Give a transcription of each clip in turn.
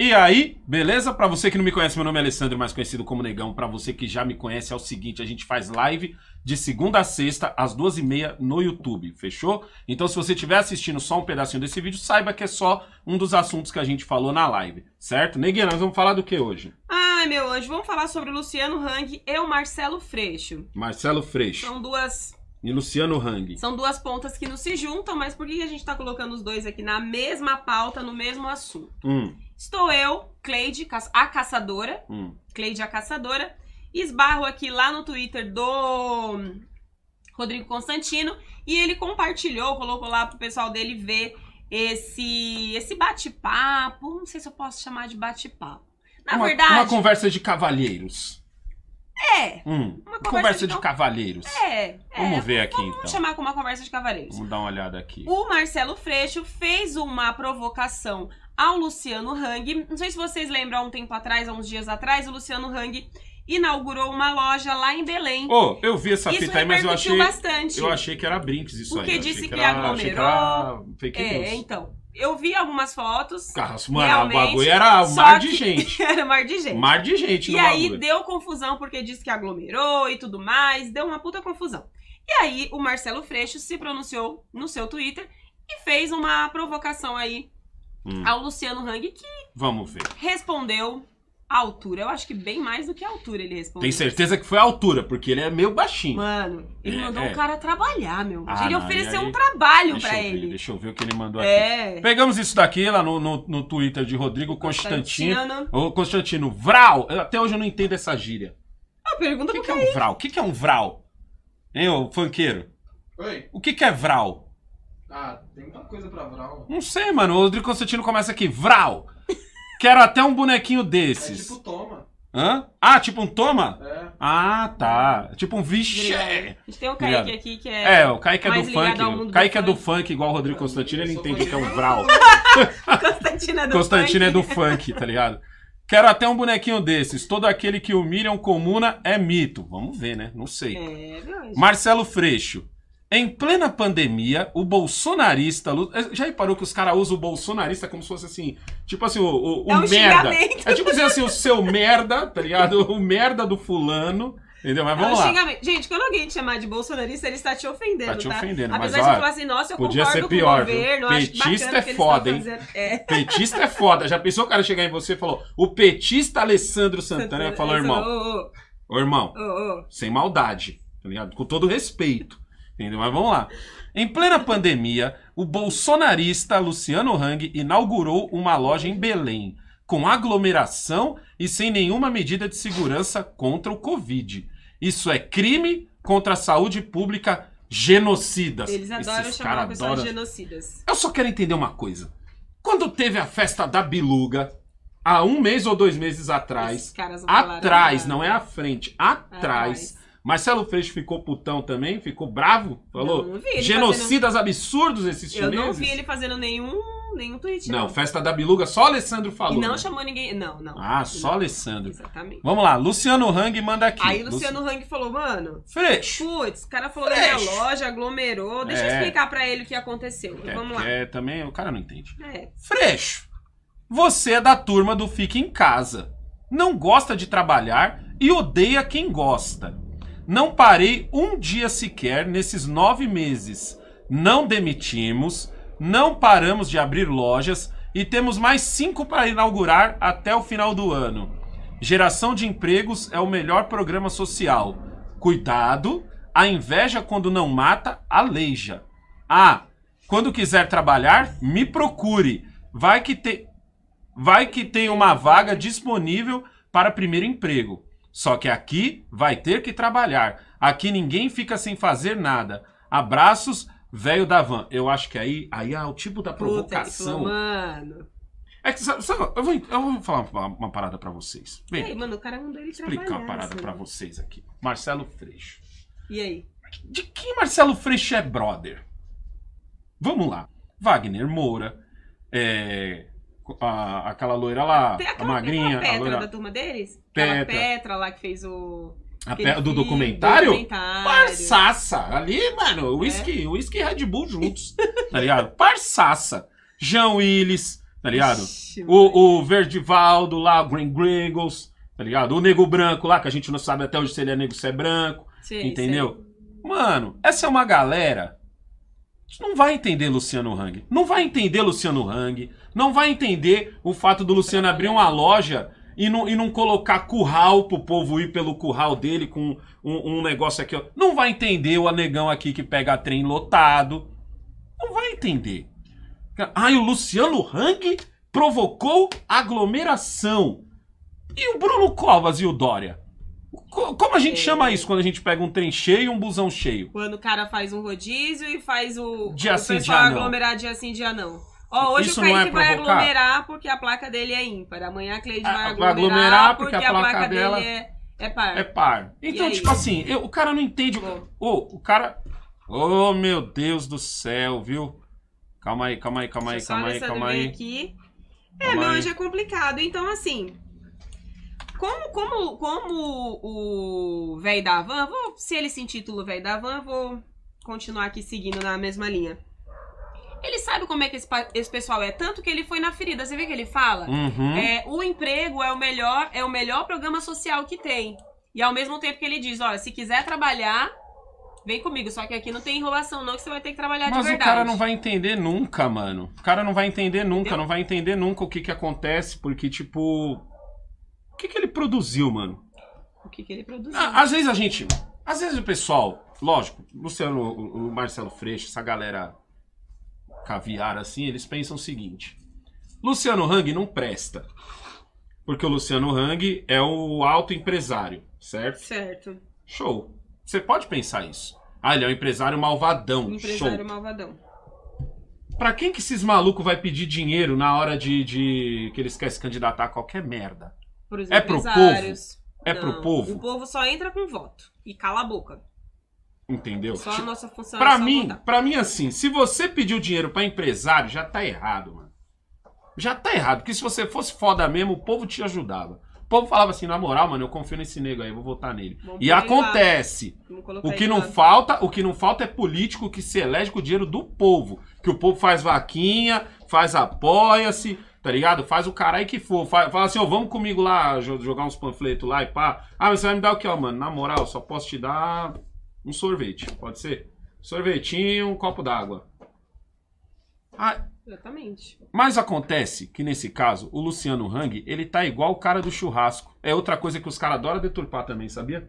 E aí, beleza? Para você que não me conhece, meu nome é Alessandro, mais conhecido como Negão. Para você que já me conhece, é o seguinte: a gente faz live de segunda a sexta, às duas e meia, no YouTube, fechou? Então, se você estiver assistindo só um pedacinho desse vídeo, saiba que é só um dos assuntos que a gente falou na live, certo? Neguinha, nós vamos falar do que hoje? Ai, meu anjo, vamos falar sobre o Luciano Hang e o Marcelo Freixo. Marcelo Freixo. São duas e Luciano Hang. São duas pontas que não se juntam, mas por que a gente está colocando os dois aqui na mesma pauta, no mesmo assunto? Hum. Estou eu, Cleide, a caçadora. Hum. Cleide, a caçadora. Esbarro aqui lá no Twitter do Rodrigo Constantino. E ele compartilhou, colocou lá pro pessoal dele ver esse, esse bate-papo. Não sei se eu posso chamar de bate-papo. Na uma, verdade. Uma conversa de cavalheiros. É. Hum, uma conversa, conversa de, de cavalheiros. É, é. Vamos ver aqui, vamos então. Vamos chamar como uma conversa de cavalheiros. Vamos dar uma olhada aqui. O Marcelo Freixo fez uma provocação ao Luciano Hang. Não sei se vocês lembram, há um tempo atrás, há uns dias atrás, o Luciano Hang inaugurou uma loja lá em Belém. Oh, eu vi essa fita aí, mas eu achei bastante. Eu achei que era brinks isso que aí. Porque disse que, que era, aglomerou. Era fake é, news. então. Eu vi algumas fotos. Carrasco, mano, o bagulho era um mar de gente. era mar de gente. Mar de gente, E aí bagulho. deu confusão porque disse que aglomerou e tudo mais, deu uma puta confusão. E aí o Marcelo Freixo se pronunciou no seu Twitter e fez uma provocação aí hum. ao Luciano Hang, que. Vamos ver. Respondeu a altura. Eu acho que bem mais do que a altura ele respondeu. Tem certeza que foi a altura, porque ele é meio baixinho. Mano, ele é, mandou é. o cara trabalhar, meu. Ah, ele não, ofereceu aí... um trabalho para ele. deixa eu ver o que ele mandou é. aqui. Pegamos isso daqui lá no, no, no Twitter de Rodrigo Constantino. Constantino. Ô, Constantino, Vral! Eu, até hoje eu não entendo essa gíria. Ah, pergunta o que, que é um Vral? O que, que é um Vral? Hein, ô funkeiro? Oi. O que, que é Vral? Ah, tem muita coisa pra Vral. Não sei, mano. O Rodrigo Constantino começa aqui. Vral! Quero até um bonequinho desses. É tipo toma. Hã? Ah, tipo um toma? É. Ah, tá. Tipo um vixe. A gente tem o Kaique Obrigado. aqui que é. É, o Kaique é do funk. O Kaique do é do funk, igual o Rodrigo Constantino, ele entende que é um Vral. Constantino é do Constantino funk. é do funk, tá ligado? Quero até um bonequinho desses. Todo aquele que humilha um comuna é mito. Vamos ver, né? Não sei. É, Marcelo Freixo. Em plena pandemia, o bolsonarista. É, já reparou que os caras usam o bolsonarista como se fosse assim. Tipo assim, o, o, o é um merda. É tipo dizer assim, o seu merda, tá ligado? O merda do fulano. Entendeu? Mas vamos é um lá. Gente, quando alguém te chamar de bolsonarista, ele está te ofendendo. Está te tá? ofendendo, tá? Apesar mas, de eu falar assim, nossa, eu podia ser pior, governo, Petista é foda, hein? É. Petista é foda. Já pensou o cara chegar em você e falou: o petista Alessandro Santana, Santana falou, irmão. Ô, ô, ô. ô irmão, ô, ô. sem maldade, tá ligado? Com todo respeito. Entendeu? Mas vamos lá. Em plena pandemia, o bolsonarista Luciano Hang inaugurou uma loja em Belém, com aglomeração e sem nenhuma medida de segurança contra o Covid. Isso é crime contra a saúde pública, genocidas. Eles adoram Esses chamar a pessoa adoram... genocidas. Eu só quero entender uma coisa. Quando teve a festa da Biluga, há um mês ou dois meses atrás, atrás, né? não é à frente, atrás, atrás Marcelo Freixo ficou putão também, ficou bravo, falou não, não genocidas fazendo... absurdos esses chineses. Eu não vi ele fazendo nenhum nenhum tweet. Não, não. festa da Biluga, só Alessandro falou. E não né? chamou ninguém. Não, não. Ah, só Alessandro. Exatamente. Vamos lá, Luciano Hang manda aqui. Aí Luciano Lu... Hang falou, mano. Freixo. Putz, o cara falou Freixo. da minha loja, aglomerou. Deixa é. eu explicar pra ele o que aconteceu. É, Vamos lá. É, também o cara não entende. É. Freixo, você é da turma do Fica em Casa. Não gosta de trabalhar e odeia quem gosta. Não parei um dia sequer nesses nove meses. Não demitimos, não paramos de abrir lojas e temos mais cinco para inaugurar até o final do ano. Geração de empregos é o melhor programa social. Cuidado, a inveja quando não mata, aleija. Ah, quando quiser trabalhar, me procure. Vai que, te... Vai que tem uma vaga disponível para primeiro emprego. Só que aqui vai ter que trabalhar. Aqui ninguém fica sem fazer nada. Abraços, velho da van. Eu acho que aí, aí é o tipo da provocação. Puta, mano. É que, sabe, sabe, eu, vou, eu vou falar uma, uma parada para vocês. Vem, e aí, mano, o cara mandou ele explicar trabalhar. Explicar uma parada assim, para né? vocês aqui. Marcelo Freixo. E aí? De quem Marcelo Freixo é brother? Vamos lá. Wagner Moura, é, a, aquela loira lá, aquela, a magrinha. Petra a loira... da turma deles? Petra. Aquela Petra lá que fez o. A pe... Do documentário? documentário. Parsaça. Ali, mano, whisky, é. whisky e Red Bull juntos, tá ligado? Parsaça. Jean Willis, tá ligado? Ixi, o, o Verdivaldo lá, o Green Gringles, tá ligado? O Nego Branco lá, que a gente não sabe até hoje se ele é negro se é branco, Sim, entendeu? Mano, essa é uma galera não vai entender Luciano Hang. Não vai entender Luciano Hang. Não vai entender o fato do Luciano abrir uma loja e não, e não colocar curral pro povo ir pelo curral dele com um, um negócio aqui. Não vai entender o anegão aqui que pega trem lotado. Não vai entender. Ah, e o Luciano Hang provocou aglomeração. E o Bruno Covas e o Dória? Como a gente é. chama isso quando a gente pega um trem cheio e um busão cheio? Quando o cara faz um rodízio e faz o. Dia assim, o sim, pessoal dia aglomerar não. dia sim, dia não. Ó, hoje isso o Kaique é vai provocar? aglomerar porque a placa dele é ímpar. Amanhã a Cleide vai aglomerar, aglomerar porque, porque, a placa, a placa dela dele é, é par. É par. Então, tipo assim, eu, o cara não entende. Ô, oh, o cara. Ô, oh, meu Deus do céu, viu? Calma aí, calma aí, calma aí, calma aí, calma aí. Aqui. É, calma meu, hoje é complicado. Então, assim, como, como, como o velho da van, vou, se ele se intitula velho da van, vou continuar aqui seguindo na mesma linha. Ele sabe como é que esse, esse, pessoal é, tanto que ele foi na ferida. Você vê que ele fala? Uhum. É, o emprego é o melhor, é o melhor programa social que tem. E ao mesmo tempo que ele diz, olha, se quiser trabalhar, vem comigo. Só que aqui não tem enrolação, não, que você vai ter que trabalhar Mas de verdade. Mas o cara não vai entender nunca, mano. O cara não vai entender nunca, Entendeu? não vai entender nunca o que que acontece, porque, tipo, que, que ele produziu, mano? O que, que ele produziu? Ah, às vezes a gente. Às vezes o pessoal, lógico, Luciano, o, o Marcelo Freixo, essa galera caviar assim, eles pensam o seguinte: Luciano Hang não presta. Porque o Luciano Hang é o alto empresário, certo? Certo. Show. Você pode pensar isso. Ah, ele é um empresário malvadão. Empresário Show. malvadão. Pra quem que esses malucos vai pedir dinheiro na hora de, de que eles querem se candidatar a qualquer merda? Pros é pro povo. É pro povo. O povo só entra com voto e cala a boca. Entendeu? Só a nossa função é pra é mim, votar. Pra mim, assim, se você pediu dinheiro para empresário, já tá errado, mano. Já tá errado, porque se você fosse foda mesmo, o povo te ajudava. O povo falava assim, na moral, mano, eu confio nesse nego aí, vou votar nele. Vamos e acontece. O que não lado. falta, o que não falta é político que se elege com o dinheiro do povo. Que o povo faz vaquinha, faz apoia-se, tá ligado? Faz o caralho que for. Fala assim, ó, vamos comigo lá jogar uns panfletos lá e pá. Ah, mas você vai me dar o quê, ó, mano? Na moral, só posso te dar um sorvete, pode ser? Sorvetinho, um copo d'água. Ah, Exatamente. Mas acontece que nesse caso, o Luciano Hang, ele tá igual o cara do churrasco. É outra coisa que os caras adoram deturpar também, sabia?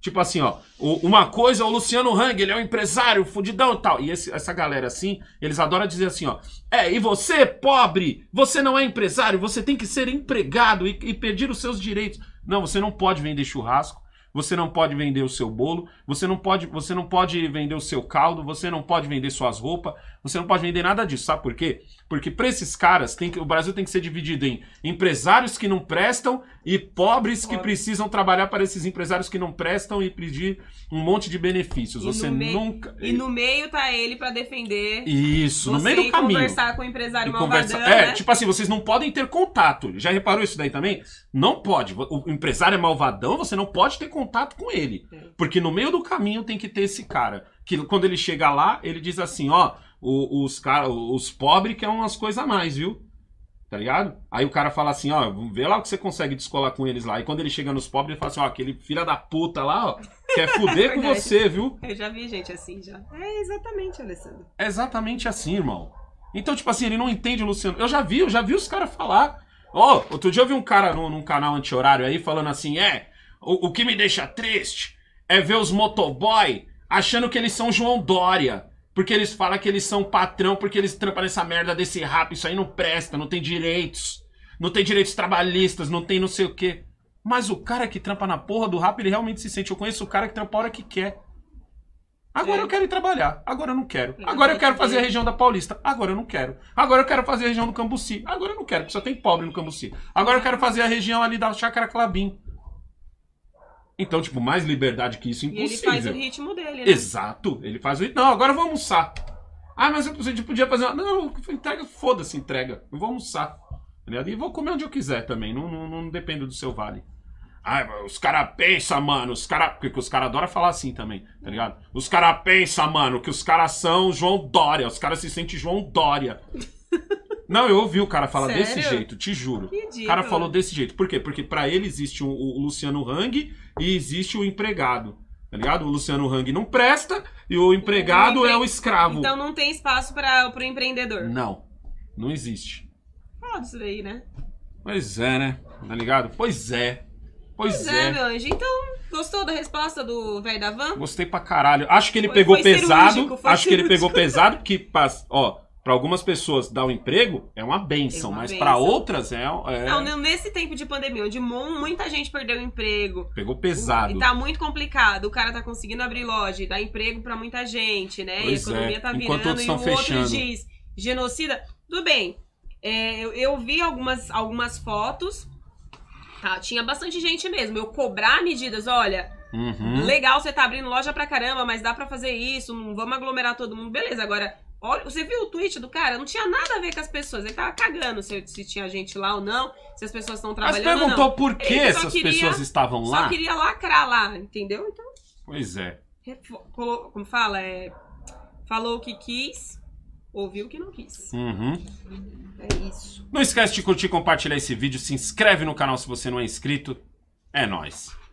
Tipo assim, ó, uma coisa é o Luciano Hang, ele é um empresário, fudidão e tal. E esse, essa galera assim, eles adoram dizer assim, ó. É, e você, pobre, você não é empresário, você tem que ser empregado e, e pedir os seus direitos. Não, você não pode vender churrasco, você não pode vender o seu bolo, você não pode, você não pode vender o seu caldo, você não pode vender suas roupas, você não pode vender nada disso, sabe por quê? Porque para esses caras tem que, o Brasil tem que ser dividido em empresários que não prestam e pobres que precisam trabalhar para esses empresários que não prestam e pedir um monte de benefícios. E você nunca E no meio tá ele para defender. Isso, no meio do caminho. conversar com o empresário malvadão, conversa... É, né? tipo assim, vocês não podem ter contato. Já reparou isso daí também? Não pode. O empresário é malvadão, você não pode ter contato contato com ele. É. Porque no meio do caminho tem que ter esse cara. Que quando ele chega lá, ele diz assim, ó, os, cara, os pobres querem umas coisas a mais, viu? Tá ligado? Aí o cara fala assim, ó, vê lá o que você consegue descolar com eles lá. E quando ele chega nos pobres, ele fala assim, ó, aquele filho da puta lá, ó, quer fuder com você, viu? Eu já vi gente assim já. É exatamente, Alessandro. É exatamente assim, irmão. Então, tipo assim, ele não entende o Luciano. Eu já vi, eu já vi os caras falar. Ó, oh, outro dia eu vi um cara num canal anti-horário aí falando assim, é, o, o que me deixa triste é ver os motoboy achando que eles são João Dória. Porque eles falam que eles são patrão, porque eles trampam nessa merda desse rap. Isso aí não presta, não tem direitos. Não tem direitos trabalhistas, não tem não sei o quê. Mas o cara que trampa na porra do rap, ele realmente se sente. Eu conheço o cara que trampa a hora que quer. Agora é. eu quero ir trabalhar. Agora eu não quero. Agora eu quero fazer a região da Paulista. Agora eu não quero. Agora eu quero fazer a região do Cambuci. Agora eu não quero, porque só tem pobre no Cambuci. Agora eu quero fazer a região ali da Chácara Clabim. Então, tipo, mais liberdade que isso, impossível. E ele faz o ritmo dele, né? Exato. Ele faz o ritmo. Não, agora eu vou almoçar. Ah, mas eu podia fazer uma... Não, entrega, foda-se, entrega. Eu vou almoçar. Tá e vou comer onde eu quiser também. Não, não, não dependo do seu vale. Ah, os caras pensam, mano, os caras... Porque os caras adoram falar assim também, tá ligado? Os caras pensam, mano, que os caras são João Dória. Os caras se sentem João Dória. Não, eu ouvi o cara falar Sério? desse jeito, te juro. O cara falou desse jeito. Por quê? Porque para ele existe o, o Luciano Hang e existe o empregado. Tá ligado? O Luciano Hang não presta e o então empregado o empre... é o escravo. Então não tem espaço para pro empreendedor. Não. Não existe. Fala isso daí, né? Pois é, né? Tá ligado? Pois é. Pois, pois é. é, meu anjo. Então, Gostou da resposta do velho da van? Gostei pra caralho. Acho que ele foi, pegou foi pesado. Acho cirúrgico. que ele pegou pesado, porque, ó, para algumas pessoas dar um emprego é uma benção, é uma mas para outras é, é, Não, nesse tempo de pandemia, onde muita gente perdeu o emprego. Pegou pesado. E tá muito complicado. O cara tá conseguindo abrir loja e dar emprego para muita gente, né? Pois e a economia é. tá virando Enquanto e o fechando. diz genocida. Tudo bem. É, eu, eu, vi algumas, algumas fotos. Tá, tinha bastante gente mesmo. Eu cobrar medidas, olha, Uhum. Legal, você tá abrindo loja pra caramba, mas dá para fazer isso, não vamos aglomerar todo mundo. Beleza, agora Olha, você viu o tweet do cara? Não tinha nada a ver com as pessoas. Ele tava cagando se, se tinha gente lá ou não, se as pessoas estão trabalhando. Mas perguntou por que essas queria, pessoas estavam lá? Só queria lacrar lá, entendeu? Então. Pois é. Como fala? É, falou o que quis, ouviu o que não quis. Uhum. É isso. Não esquece de curtir, compartilhar esse vídeo, se inscreve no canal se você não é inscrito. É nós.